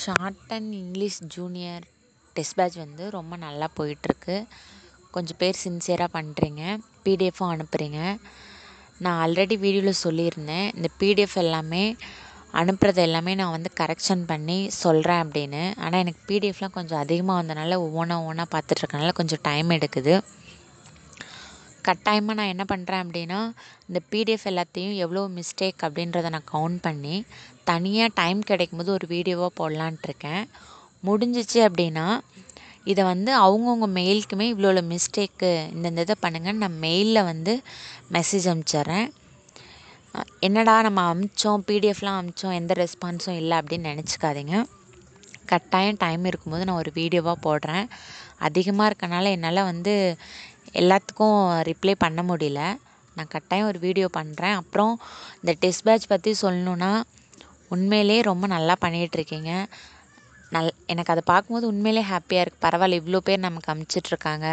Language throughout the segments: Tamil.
short and English junior test batch வந்து ரொம்ப நல்லா போயிட்டுருக்கு கொஞ்சம் பேர் சின்சியராக பண்ணுறீங்க பிடிஎஃப்பும் அனுப்புகிறீங்க நான் ஆல்ரெடி வீடியோவில் சொல்லியிருந்தேன் இந்த பிடிஎஃப் எல்லாமே அனுப்புகிறது எல்லாமே நான் வந்து கரெக்ஷன் பண்ணி சொல்கிறேன் அப்படின்னு ஆனால் எனக்கு பிடிஎஃப்லாம் கொஞ்சம் அதிகமாக வந்தனால ஒவ்வொன்றா ஒவ்வொன்றா பார்த்துட்ருக்கனால கொஞ்சம் டைம் எடுக்குது கட்டாயமாக நான் என்ன பண்ணுறேன் அப்படின்னா இந்த பிடிஎஃப் எல்லாத்தையும் எவ்வளோ மிஸ்டேக் அப்படின்றத நான் கவுண்ட் பண்ணி தனியாக டைம் கிடைக்கும் போது ஒரு வீடியோவாக போடலான்ட்ருக்கேன் முடிஞ்சிச்சு அப்படின்னா இதை வந்து அவங்கவுங்க மெயிலுக்குமே இவ்வளோ மிஸ்டேக்கு இந்தந்த இதை பண்ணுங்கன்னு நான் மெயிலில் வந்து மெசேஜ் அனுப்பிச்சிட்றேன் என்னடா நம்ம அமிச்சோம் பிடிஎஃப்லாம் அமிச்சோம் எந்த ரெஸ்பான்ஸும் இல்லை அப்படின்னு நினச்சிக்காதீங்க கட்டாயம் டைம் இருக்கும்போது நான் ஒரு வீடியோவாக போடுறேன் அதிகமாக இருக்கனால என்னால் வந்து எல்லாத்துக்கும் ரிப்ளை பண்ண முடியல நான் கட்டாயம் ஒரு வீடியோ பண்ணுறேன் அப்புறம் இந்த டெஸ்ட் பேட்ச் பற்றி சொல்லணுன்னா உண்மையிலே ரொம்ப நல்லா பண்ணிகிட்ருக்கீங்க நல் எனக்கு அதை பார்க்கும்போது உண்மையிலே ஹாப்பியாக இருக்குது பரவாயில்ல இவ்வளோ பேர் நமக்கு அமுச்சிட்ருக்காங்க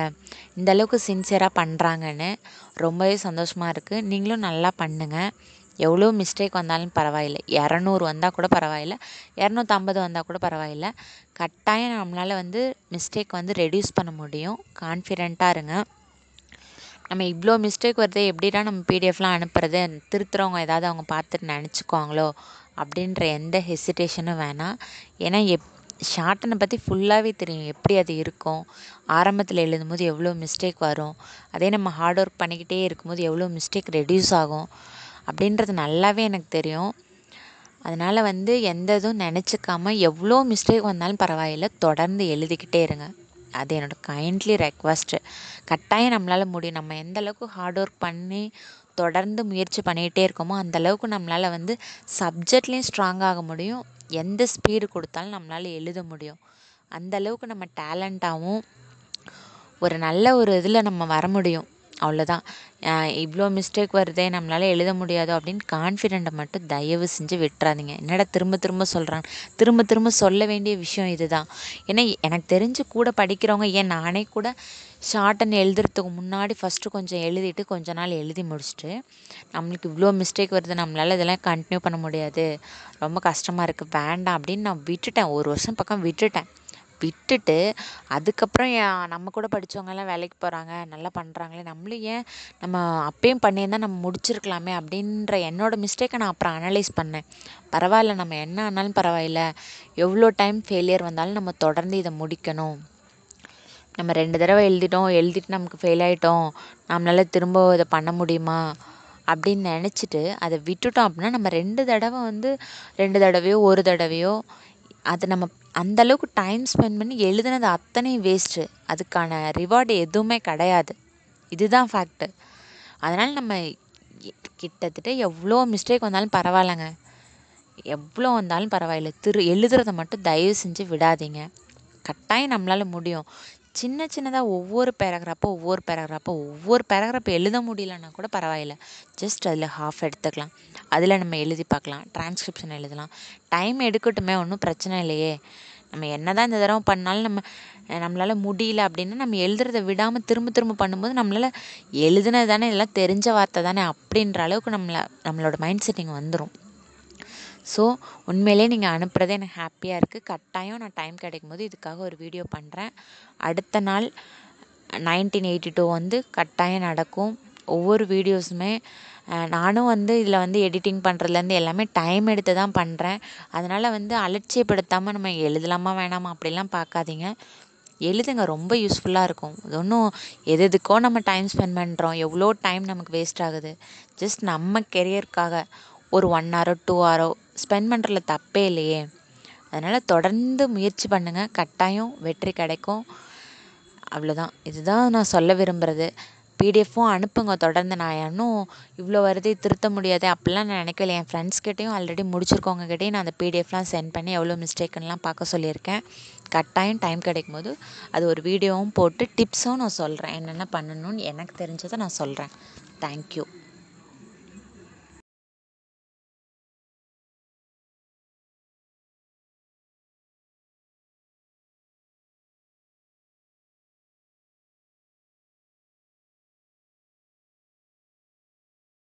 இந்தளவுக்கு சின்சியராக பண்ணுறாங்கன்னு ரொம்பவே சந்தோஷமாக இருக்குது நீங்களும் நல்லா பண்ணுங்கள் எவ்வளோ மிஸ்டேக் வந்தாலும் பரவாயில்லை இரநூறு வந்தால் கூட பரவாயில்ல இரநூத்தம்பது வந்தால் கூட பரவாயில்ல கட்டாயம் நம்மளால் வந்து மிஸ்டேக் வந்து ரெடியூஸ் பண்ண முடியும் கான்ஃபிடெண்ட்டாக இருங்க நம்ம இவ்வளோ மிஸ்டேக் வருது எப்படிடா நம்ம பிடிஎஃப்லாம் அனுப்புறது திருத்துறவங்க ஏதாவது அவங்க பார்த்துட்டு நினச்சிக்குவாங்களோ அப்படின்ற எந்த ஹெசிடேஷனும் வேணாம் ஏன்னா எப் ஷார்ட்டனை பற்றி ஃபுல்லாகவே தெரியும் எப்படி அது இருக்கும் ஆரம்பத்தில் எழுதும்போது எவ்வளோ மிஸ்டேக் வரும் அதே நம்ம ஹார்ட் ஒர்க் பண்ணிக்கிட்டே இருக்கும்போது எவ்வளோ மிஸ்டேக் ரெடியூஸ் ஆகும் அப்படின்றது நல்லாவே எனக்கு தெரியும் அதனால் வந்து எந்த இதுவும் நினச்சிக்காமல் எவ்வளோ மிஸ்டேக் வந்தாலும் பரவாயில்லை தொடர்ந்து எழுதிக்கிட்டே இருங்க அது என்னோடய கைண்ட்லி ரெக்வஸ்ட்டு கட்டாயம் நம்மளால் முடியும் நம்ம எந்த அளவுக்கு ஹார்ட் ஒர்க் பண்ணி தொடர்ந்து முயற்சி பண்ணிகிட்டே இருக்கோமோ அந்தளவுக்கு நம்மளால் வந்து சப்ஜெக்ட்லேயும் ஸ்ட்ராங் ஆக முடியும் எந்த ஸ்பீடு கொடுத்தாலும் நம்மளால் எழுத முடியும் அந்தளவுக்கு நம்ம டேலண்ட்டாகவும் ஒரு நல்ல ஒரு இதில் நம்ம வர முடியும் அவ்வளோதான் இவ்வளோ மிஸ்டேக் வருதே நம்மளால் எழுத முடியாது அப்படின்னு கான்ஃபிடெண்ட்டை மட்டும் தயவு செஞ்சு விட்டுறாதீங்க என்னடா திரும்ப திரும்ப சொல்கிறான் திரும்ப திரும்ப சொல்ல வேண்டிய விஷயம் இது தான் ஏன்னா எனக்கு தெரிஞ்சு கூட படிக்கிறவங்க ஏன் நானே கூட ஷார்ட்டன் எழுதுறதுக்கு முன்னாடி ஃபஸ்ட்டு கொஞ்சம் எழுதிட்டு கொஞ்ச நாள் எழுதி முடிச்சுட்டு நம்மளுக்கு இவ்வளோ மிஸ்டேக் வருது நம்மளால் இதெல்லாம் கண்டினியூ பண்ண முடியாது ரொம்ப கஷ்டமாக இருக்குது வேண்டாம் அப்படின்னு நான் விட்டுட்டேன் ஒரு வருஷம் பக்கம் விட்டுட்டேன் விட்டுட்டு அதுக்கப்புறம் ஏன் நம்ம கூட எல்லாம் வேலைக்கு போகிறாங்க நல்லா பண்ணுறாங்களே நம்மளும் ஏன் நம்ம அப்பயும் பண்ணியிருந்தால் நம்ம முடிச்சிருக்கலாமே அப்படின்ற என்னோடய மிஸ்டேக்கை நான் அப்புறம் அனலைஸ் பண்ணேன் பரவாயில்ல நம்ம என்ன ஆனாலும் பரவாயில்ல எவ்வளோ டைம் ஃபெயிலியர் வந்தாலும் நம்ம தொடர்ந்து இதை முடிக்கணும் நம்ம ரெண்டு தடவை எழுதிட்டோம் எழுதிட்டு நமக்கு ஃபெயில் ஆகிட்டோம் நம்மளால் திரும்ப இதை பண்ண முடியுமா அப்படின்னு நினச்சிட்டு அதை விட்டுட்டோம் அப்படின்னா நம்ம ரெண்டு தடவை வந்து ரெண்டு தடவையோ ஒரு தடவையோ அது நம்ம அந்தளவுக்கு டைம் ஸ்பெண்ட் பண்ணி எழுதுனது அத்தனையும் வேஸ்ட்டு அதுக்கான ரிவார்டு எதுவுமே கிடையாது இதுதான் ஃபேக்ட்டு அதனால் நம்ம கிட்டத்தட்ட எவ்வளோ மிஸ்டேக் வந்தாலும் பரவாயில்லங்க எவ்வளோ வந்தாலும் பரவாயில்லை திரு எழுதுறதை மட்டும் தயவு செஞ்சு விடாதீங்க கட்டாயம் நம்மளால் முடியும் சின்ன சின்னதாக ஒவ்வொரு பேராகிராப்போ ஒவ்வொரு பேராகிராப்போ ஒவ்வொரு பேராகிராப் எழுத முடியலன்னா கூட பரவாயில்ல ஜஸ்ட் அதில் ஹாஃப் எடுத்துக்கலாம் அதில் நம்ம எழுதி பார்க்கலாம் டிரான்ஸ்கிரிப்ஷன் எழுதலாம் டைம் எடுக்கட்டுமே ஒன்றும் பிரச்சனை இல்லையே நம்ம என்ன தான் இந்த தடவை பண்ணாலும் நம்ம நம்மளால் முடியல அப்படின்னா நம்ம எழுதுறத விடாமல் திரும்ப திரும்ப பண்ணும்போது நம்மளால் எழுதுனது தானே எல்லாம் தெரிஞ்ச வார்த்தை தானே அப்படின்ற அளவுக்கு நம்மளை நம்மளோட மைண்ட் செட்டிங் வந்துடும் ஸோ உண்மையிலே நீங்கள் அனுப்புகிறதே எனக்கு ஹாப்பியாக இருக்குது கட்டாயம் நான் டைம் கிடைக்கும் போது இதுக்காக ஒரு வீடியோ பண்ணுறேன் அடுத்த நாள் நைன்டீன் எயிட்டி டூ வந்து கட்டாயம் நடக்கும் ஒவ்வொரு வீடியோஸுமே நானும் வந்து இதில் வந்து எடிட்டிங் பண்ணுறதுலேருந்து எல்லாமே டைம் எடுத்து தான் பண்ணுறேன் அதனால் வந்து அலட்சியப்படுத்தாமல் நம்ம எழுதலாமா வேணாமா அப்படிலாம் பார்க்காதீங்க எழுதுங்க ரொம்ப யூஸ்ஃபுல்லாக இருக்கும் இது ஒன்றும் எது எதுக்கோ நம்ம டைம் ஸ்பெண்ட் பண்ணுறோம் எவ்வளோ டைம் நமக்கு வேஸ்ட் ஆகுது ஜஸ்ட் நம்ம கெரியருக்காக ஒரு ஒன் ஹவரோ டூ ஹாரோ ஸ்பெண்ட் பண்ணுறதுல தப்பே இல்லையே அதனால் தொடர்ந்து முயற்சி பண்ணுங்கள் கட்டாயம் வெற்றி கிடைக்கும் அவ்வளோதான் இதுதான் நான் சொல்ல விரும்புகிறது பிடிஎஃப்பும் அனுப்புங்க தொடர்ந்து நான் இன்னும் இவ்வளோ வருது திருத்த முடியாது அப்படிலாம் நான் நினைக்கல என் ஃப்ரெண்ட்ஸ்கிட்டையும் ஆல்ரெடி முடிச்சிருக்கவங்க கிட்டேயும் நான் அந்த பிடிஎஃப்லாம் சென்ட் பண்ணி எவ்வளோ மிஸ்டேக்குன்னெலாம் பார்க்க சொல்லியிருக்கேன் கட்டாயம் டைம் கிடைக்கும் போது அது ஒரு வீடியோவும் போட்டு டிப்ஸும் நான் சொல்கிறேன் என்னென்ன பண்ணணும்னு எனக்கு தெரிஞ்சதை நான் சொல்கிறேன் தேங்க்யூ